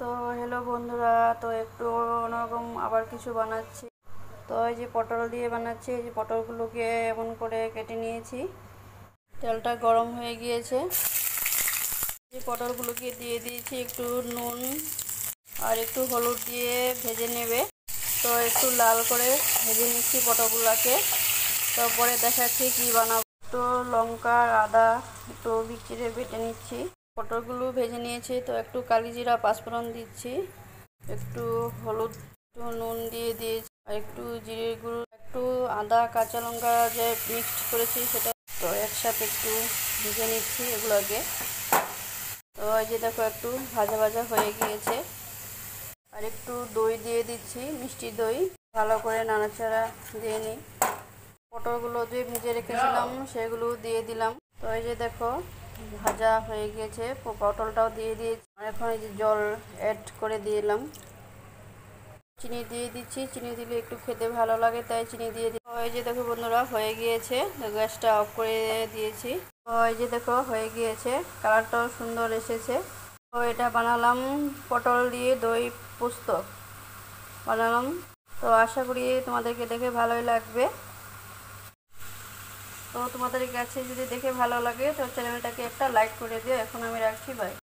তো হ্যালো বন্ধুরা তো একটু অন্যরকম আবার কিছু বানাচ্ছি তো এই যে পটল দিয়ে বানাচ্ছি এই যে পটলগুলোকে এমন করে কেটে নিয়েছি তেলটা গরম হয়ে গিয়েছে এই পটলগুলোকে দিয়ে দিয়েছি একটু নুন আর একটু হলুদ দিয়ে ভেজে নেবে তো একটু লাল করে ভেজে নিচ্ছি পটলগুলোকে তারপরে দেখাচ্ছি কি বানাবো একটু লঙ্কা আদা একটু বিচিরে বেটে নিচ্ছি পটলগুলো ভেজে নিয়েছি তো একটু কালি জিরা পাঁচফোড়ন দিচ্ছি একটু হলুদ নুন দিয়ে দিয়েছি আর একটু জিরে গুঁড়ো একটু আদা কাঁচা লঙ্কা যে মিক্সড করেছি সেটা তো একসাথে একটু ভেজে নিচ্ছি এগুলো আগে তো এই যে দেখো একটু ভাজা ভাজা হয়ে গিয়েছে আর একটু দই দিয়ে দিচ্ছি মিষ্টি দই ভালো করে নাড়াচাড়া দিয়ে নিই পটলগুলো যে ভেজে রেখেছিলাম সেগুলো দিয়ে দিলাম তো এই যে দেখো ভাজা হয়ে গিয়েছে পটলটাও দিয়ে দিয়েছি এখন এই যে জল অ্যাড করে দিলাম চিনি দিয়ে দিচ্ছি চিনি দিলে একটু খেতে ভালো লাগে তাই চিনি দিয়ে দিই ওই যে দেখো বন্ধুরা হয়ে গিয়েছে গ্যাসটা অফ করে দিয়েছি ওই যে দেখো হয়ে গিয়েছে কালারটাও সুন্দর এসেছে তো এটা বানালাম পটল দিয়ে দই পোস্ত বানালাম তো আশা করি তোমাদেরকে দেখে ভালোই লাগবে তো তোমাদের কাছে যদি দেখে ভালো লাগে তো চ্যানেলটাকে একটা লাইক করে দিও এখন আমি রাখছি ভাই